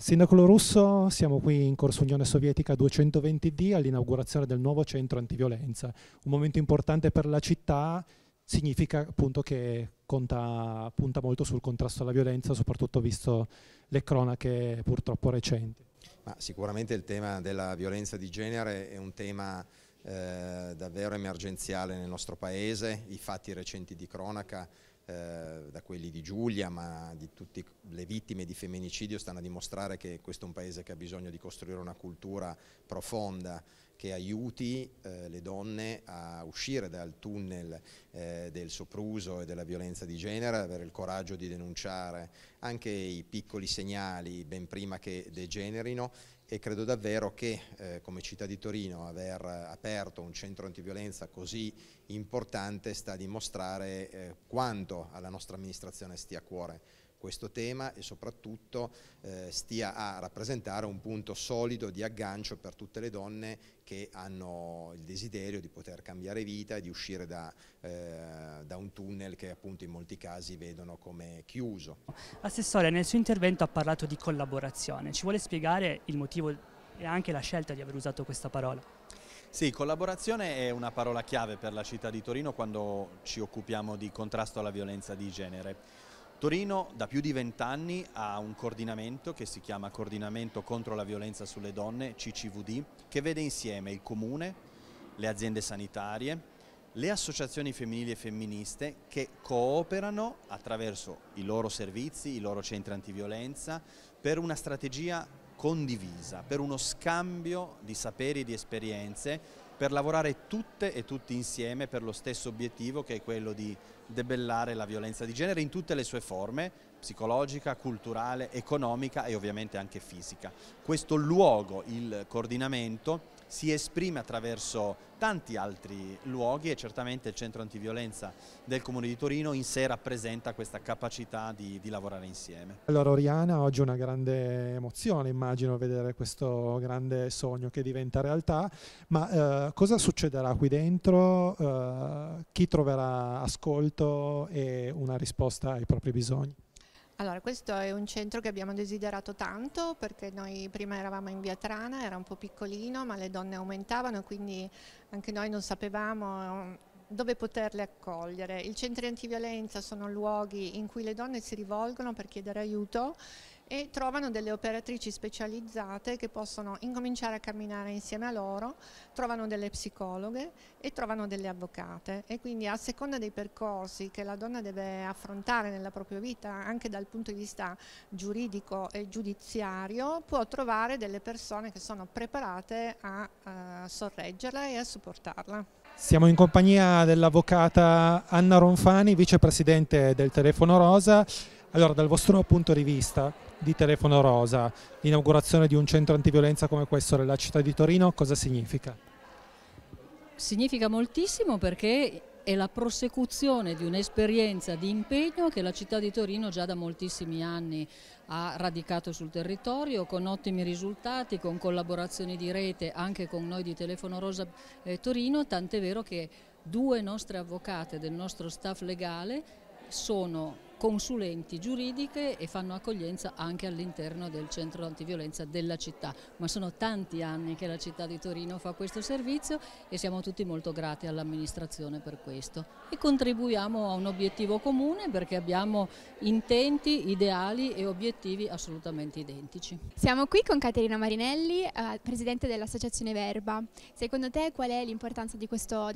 Sindaco Russo, siamo qui in Corso Unione Sovietica 220D all'inaugurazione del nuovo centro antiviolenza. Un momento importante per la città significa appunto che conta, punta molto sul contrasto alla violenza, soprattutto visto le cronache purtroppo recenti. Ma sicuramente il tema della violenza di genere è un tema eh, davvero emergenziale nel nostro paese, i fatti recenti di cronaca eh, da quelli di Giulia, ma di tutte le vittime di femminicidio, stanno a dimostrare che questo è un paese che ha bisogno di costruire una cultura profonda che aiuti eh, le donne a uscire dal tunnel eh, del sopruso e della violenza di genere, avere il coraggio di denunciare anche i piccoli segnali ben prima che degenerino e credo davvero che eh, come città di Torino aver aperto un centro antiviolenza così importante sta a dimostrare eh, quanto alla nostra amministrazione stia a cuore questo tema e soprattutto eh, stia a rappresentare un punto solido di aggancio per tutte le donne che hanno il desiderio di poter cambiare vita e di uscire da, eh, da un tunnel che appunto in molti casi vedono come chiuso. Assessore, nel suo intervento ha parlato di collaborazione, ci vuole spiegare il motivo e anche la scelta di aver usato questa parola? Sì, collaborazione è una parola chiave per la città di Torino quando ci occupiamo di contrasto alla violenza di genere. Torino da più di vent'anni ha un coordinamento che si chiama Coordinamento contro la violenza sulle donne, CCVD, che vede insieme il comune, le aziende sanitarie, le associazioni femminili e femministe che cooperano attraverso i loro servizi, i loro centri antiviolenza, per una strategia condivisa, per uno scambio di saperi e di esperienze per lavorare tutte e tutti insieme per lo stesso obiettivo che è quello di debellare la violenza di genere in tutte le sue forme, psicologica, culturale, economica e ovviamente anche fisica. Questo luogo, il coordinamento, si esprime attraverso tanti altri luoghi e certamente il centro antiviolenza del Comune di Torino in sé rappresenta questa capacità di, di lavorare insieme. Allora Oriana, oggi è una grande emozione immagino vedere questo grande sogno che diventa realtà, ma eh, cosa succederà qui dentro? Eh, chi troverà ascolto e una risposta ai propri bisogni? Allora, questo è un centro che abbiamo desiderato tanto perché noi prima eravamo in via Trana, era un po' piccolino, ma le donne aumentavano, quindi anche noi non sapevamo ehm, dove poterle accogliere. I centri antiviolenza sono luoghi in cui le donne si rivolgono per chiedere aiuto e trovano delle operatrici specializzate che possono incominciare a camminare insieme a loro, trovano delle psicologhe e trovano delle avvocate e quindi a seconda dei percorsi che la donna deve affrontare nella propria vita anche dal punto di vista giuridico e giudiziario può trovare delle persone che sono preparate a eh, sorreggerla e a supportarla. Siamo in compagnia dell'avvocata Anna Ronfani, vicepresidente del Telefono Rosa allora, dal vostro punto di vista di Telefono Rosa, l'inaugurazione di un centro antiviolenza come questo nella città di Torino, cosa significa? Significa moltissimo perché è la prosecuzione di un'esperienza di impegno che la città di Torino già da moltissimi anni ha radicato sul territorio con ottimi risultati, con collaborazioni di rete anche con noi di Telefono Rosa eh, Torino, tant'è vero che due nostre avvocate del nostro staff legale sono consulenti giuridiche e fanno accoglienza anche all'interno del centro antiviolenza della città, ma sono tanti anni che la città di Torino fa questo servizio e siamo tutti molto grati all'amministrazione per questo e contribuiamo a un obiettivo comune perché abbiamo intenti, ideali e obiettivi assolutamente identici. Siamo qui con Caterina Marinelli, eh, presidente dell'associazione Verba. Secondo te qual è l'importanza di, di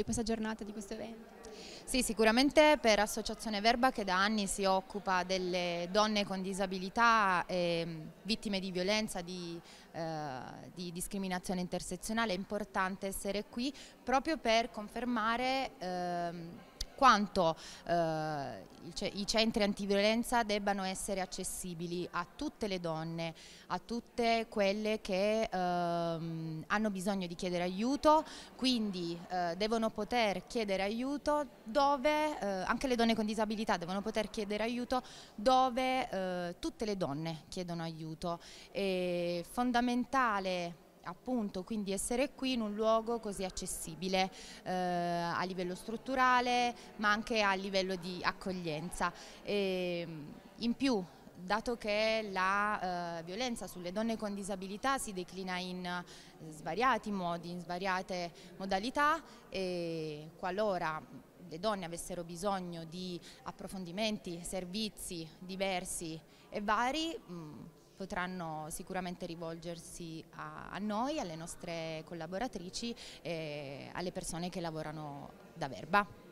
questa giornata, di questo evento? Sì, sicuramente per Associazione Verba che da anni si occupa delle donne con disabilità e mm, vittime di violenza, di, eh, di discriminazione intersezionale, è importante essere qui proprio per confermare... Eh, quanto eh, i centri antiviolenza debbano essere accessibili a tutte le donne, a tutte quelle che ehm, hanno bisogno di chiedere aiuto, quindi eh, devono poter chiedere aiuto dove, eh, anche le donne con disabilità devono poter chiedere aiuto dove eh, tutte le donne chiedono aiuto. È fondamentale appunto quindi essere qui in un luogo così accessibile eh, a livello strutturale ma anche a livello di accoglienza. E, ehm, in più dato che la eh, violenza sulle donne con disabilità si declina in eh, svariati modi, in svariate modalità e qualora le donne avessero bisogno di approfondimenti, servizi diversi e vari, mh, mm, potranno sicuramente rivolgersi a, a noi, alle nostre collaboratrici e alle persone che lavorano da Verba.